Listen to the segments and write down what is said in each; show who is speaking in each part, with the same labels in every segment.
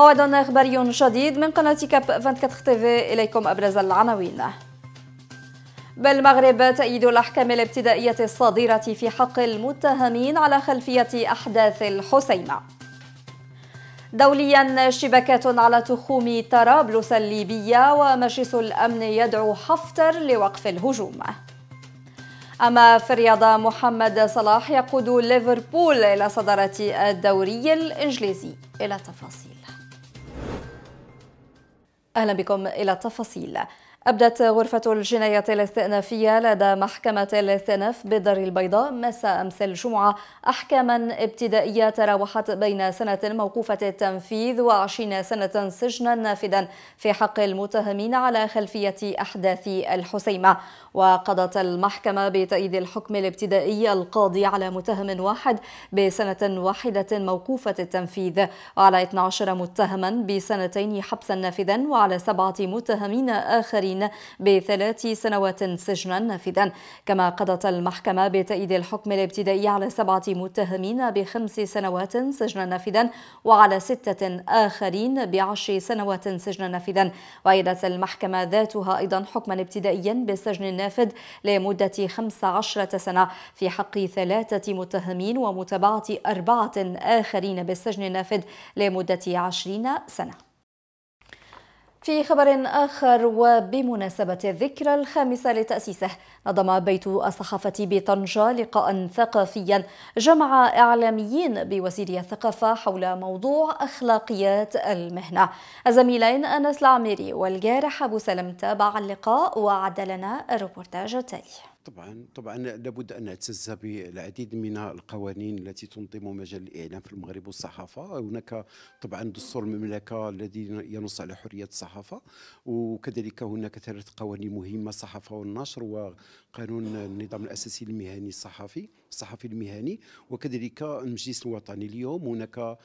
Speaker 1: موعد إخباري جديد من قناة كاب 24 تيفي إليكم أبرز العناوين بالمغرب تأييد الأحكام الابتدائية الصادرة في حق المتهمين على خلفية أحداث الحسيمة دوليا شبكات على تخوم طرابلس الليبية ومجلس الأمن يدعو حفتر لوقف الهجوم أما في الرياضة محمد صلاح يقود ليفربول إلى صدارة الدوري الإنجليزي إلى تفاصيل أهلا بكم إلى التفاصيل أبدت غرفة الجناية الاستئنافية لدى محكمة الاستئناف بالدار البيضاء مساء أمس الجمعة أحكاما ابتدائية تراوحت بين سنة موقوفة التنفيذ وعشرين سنة سجنا نافذا في حق المتهمين على خلفية أحداث الحسيمة وقضت المحكمة بتأييد الحكم الابتدائي القاضي على متهم واحد بسنة واحدة موقوفة التنفيذ وعلى 12 متهما بسنتين حبسا نافذا وعلى سبعة متهمين آخرين آخرين بثلاث سنوات سجنا نافذا كما قضت المحكمة بتأييد الحكم الابتدائي على سبعة متهمين بخمس سنوات سجنا نافذا وعلى ستة آخرين بعشر سنوات سجنا نافذا وأيدت المحكمة ذاتها أيضا حكما ابتدائيا بالسجن النافذ لمدة 15 سنة في حق ثلاثة متهمين ومتابعة أربعة آخرين بالسجن النافذ لمدة 20 سنة في خبر آخر وبمناسبة الذكرى الخامسة لتأسيسه نظم بيت الصحافة بطنجة لقاء ثقافيا جمع إعلاميين بوزيرية الثقافة حول موضوع أخلاقيات المهنة الزميلين أنس العميري والجارح أبو سلم تابع اللقاء وعد لنا الروبورتاج التالي
Speaker 2: طبعا طبعا لابد ان نعتز بالعديد من القوانين التي تنظم مجال الاعلام في المغرب والصحافه هناك طبعا دستور المملكه الذي ينص على حريه الصحافه وكذلك هناك ثلاث قوانين مهمه الصحافه والنشر وقانون النظام الاساسي المهني الصحفي الصحفي المهني وكذلك المجلس الوطني اليوم هناك آه،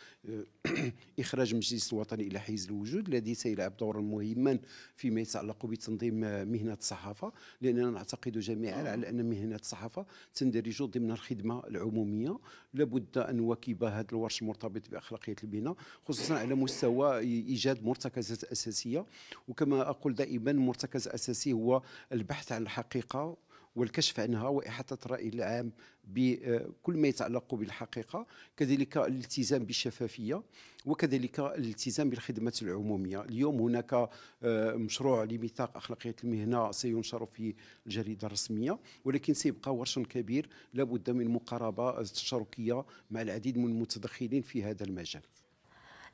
Speaker 2: إخراج المجلس الوطني إلى حيز الوجود الذي سيلعب دورا مهما فيما يتعلق بتنظيم مهنة الصحافة لأننا نعتقد جميعا آه. على أن مهنة الصحافة تندرج ضمن الخدمة العمومية لابد أن نواكب هذا الورش المرتبط بأخلاقية البناء خصوصا على مستوى إيجاد مرتكزات أساسية وكما أقول دائما مرتكز أساسي هو البحث عن الحقيقة والكشف عنها وإحاطة الرأي العام بكل آه، ما يتعلق بالحقيقة كذلك الالتزام بالشفافية وكذلك الالتزام بالخدمة العمومية اليوم هناك آه، مشروع لميثاق أخلاقية المهنة سينشر في الجريدة الرسمية ولكن سيبقى ورش كبير لابد من مقاربة تشاركية مع العديد من المتدخلين في هذا المجال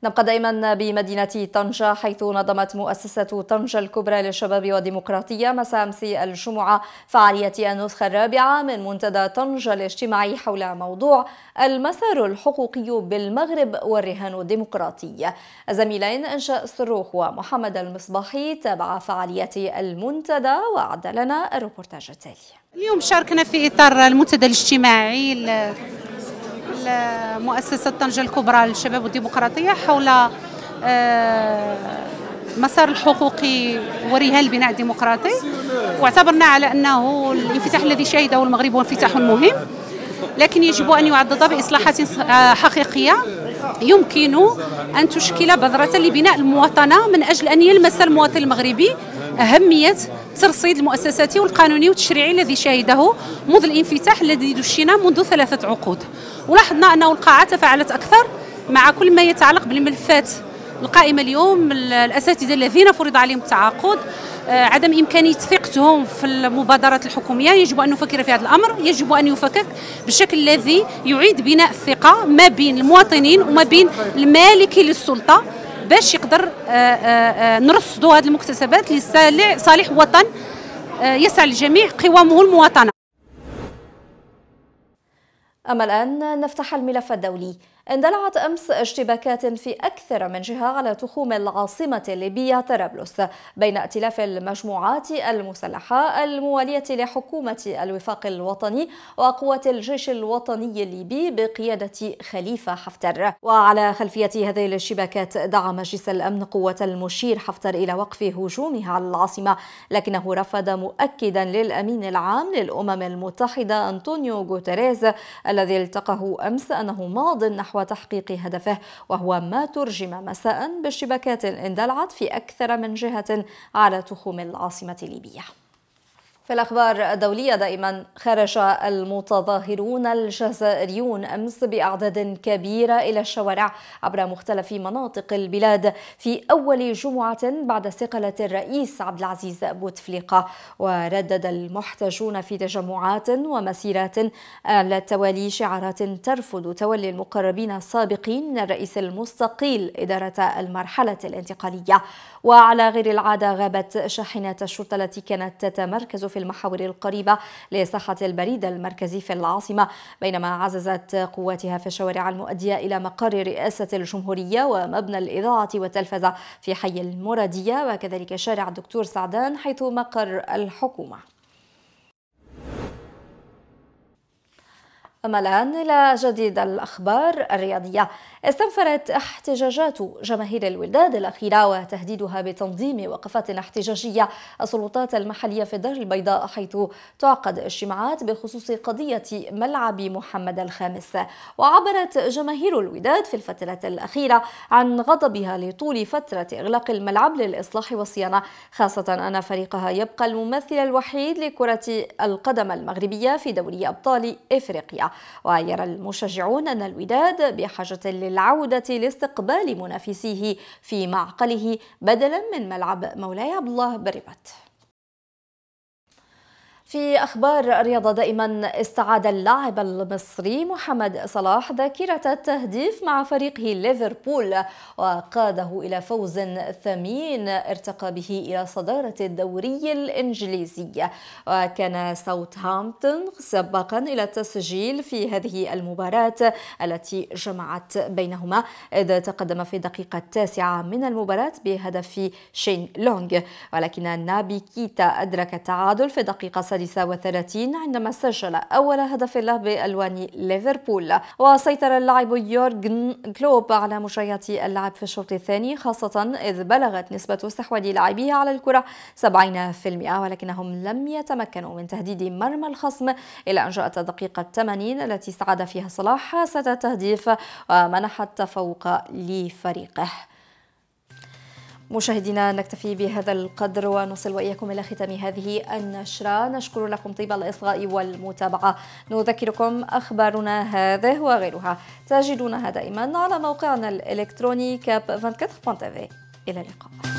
Speaker 1: نبقى دائما بمدينة طنجة حيث نظمت مؤسسة طنجة الكبرى للشباب والديمقراطية مساء أمس الجمعة فعالية النسخة الرابعة من منتدى طنجة الاجتماعي حول موضوع المسار الحقوقي بالمغرب والرهان الديمقراطي الزميلين إنشاء الصروخ ومحمد المصباحي تابع فعالية المنتدى وأعد لنا الروبورتاج التالي
Speaker 3: اليوم شاركنا في إطار المنتدى الاجتماعي مؤسسة طنجة الكبرى للشباب والديمقراطية حول آه، مسار الحقوقي ورهان البناء الديمقراطي واعتبرنا على أنه الانفتاح الذي شهده المغرب هو انفتاح مهم لكن يجب أن يعضد بإصلاحات آه، حقيقية يمكن أن تشكل بذرة لبناء المواطنة من أجل أن يلمس المواطن المغربي أهمية ترصيد المؤسساتي والقانوني والتشريعي الذي شهده منذ الانفتاح الذي دشنا منذ ثلاثة عقود ولاحظنا أنه القاعة تفاعلت أكثر مع كل ما يتعلق بالملفات القائمة اليوم الأساتذة الذين فرض عليهم التعاقد آه، عدم إمكانية ثقتهم في المبادرات الحكومية يجب أن نفكر في هذا الأمر يجب أن يفكك بالشكل الذي يعيد بناء الثقة ما بين المواطنين وما بين المالكي للسلطة باش يقدر آه، آه، آه، نرصدوا هذه المكتسبات لصالح وطن يسعى الجميع قوامه المواطنه
Speaker 1: أما الآن نفتح الملف الدولي اندلعت أمس اشتباكات في أكثر من جهة على تخوم العاصمة الليبية طرابلس بين ائتلاف المجموعات المسلحة الموالية لحكومة الوفاق الوطني وقوات الجيش الوطني الليبي بقيادة خليفة حفتر وعلى خلفية هذه الاشتباكات دعا مجلس الأمن قوة المشير حفتر إلى وقف هجومها على العاصمة لكنه رفض مؤكدا للأمين العام للأمم المتحدة أنطونيو غوتيريز الذي التقه أمس أنه ماض نحو نحو تحقيق هدفه وهو ما ترجم مساء باشتباكات اندلعت في أكثر من جهة على تخوم العاصمة الليبية في الأخبار الدولية دائما خرج المتظاهرون الجزائريون أمس بأعداد كبيرة إلى الشوارع عبر مختلف مناطق البلاد في أول جمعة بعد استقالة الرئيس عبد العزيز بوتفليقة وردد المحتجون في تجمعات ومسيرات على التوالي شعارات ترفض تولي المقربين السابقين من الرئيس المستقيل إدارة المرحلة الانتقالية وعلى غير العادة غابت شاحنة الشرطة التي كانت تتمركز في المحاور القريبة لساحة البريد المركزي في العاصمة بينما عززت قواتها في الشوارع المؤدية إلى مقر رئاسة الجمهورية ومبنى الإذاعة والتلفزة في حي المرادية وكذلك شارع الدكتور سعدان حيث مقر الحكومة أما الآن إلى جديد الأخبار الرياضية استنفرت احتجاجات جماهير الولداد الأخيرة وتهديدها بتنظيم وقفات احتجاجية السلطات المحلية في الدار البيضاء حيث تعقد اجتماعات بخصوص قضية ملعب محمد الخامس وعبرت جماهير الوداد في الفترة الأخيرة عن غضبها لطول فترة إغلاق الملعب للإصلاح والصيانة خاصة أن فريقها يبقى الممثل الوحيد لكرة القدم المغربية في دوري أبطال إفريقيا ويرى المشجعون أن الوداد بحاجة للعودة لاستقبال منافسيه في معقله بدلا من ملعب مولاي عبد الله برباط في أخبار الرياضة دائما استعاد اللاعب المصري محمد صلاح ذاكرة التهديف مع فريقه ليفربول وقاده إلى فوز ثمين ارتقى به إلى صدارة الدوري الإنجليزي وكان ساوثهامبتون سباقا إلى التسجيل في هذه المباراة التي جمعت بينهما إذ تقدم في الدقيقة التاسعة من المباراة بهدف شين لونغ ولكن نابي كيتا أدرك التعادل في دقيقة السادسة والثلاثين عندما سجل أول هدف له بألوان ليفربول وسيطر اللاعب يورغن كلوب على مجريات اللعب في الشوط الثاني خاصة إذ بلغت نسبة استحواذ لاعبيه على الكرة 70% ولكنهم لم يتمكنوا من تهديد مرمى الخصم إلى أن جاءت دقيقة 80 التي استعاد فيها صلاح حاسة تهديف ومنح التفوق لفريقه مشاهدينا نكتفي بهذا القدر ونصل وإياكم إلى ختام هذه النشرة نشكر لكم طيب الإصغاء والمتابعة نذكركم أخبارنا هذه وغيرها تجدونها دائما على موقعنا الإلكتروني كاب 24.tv إلى اللقاء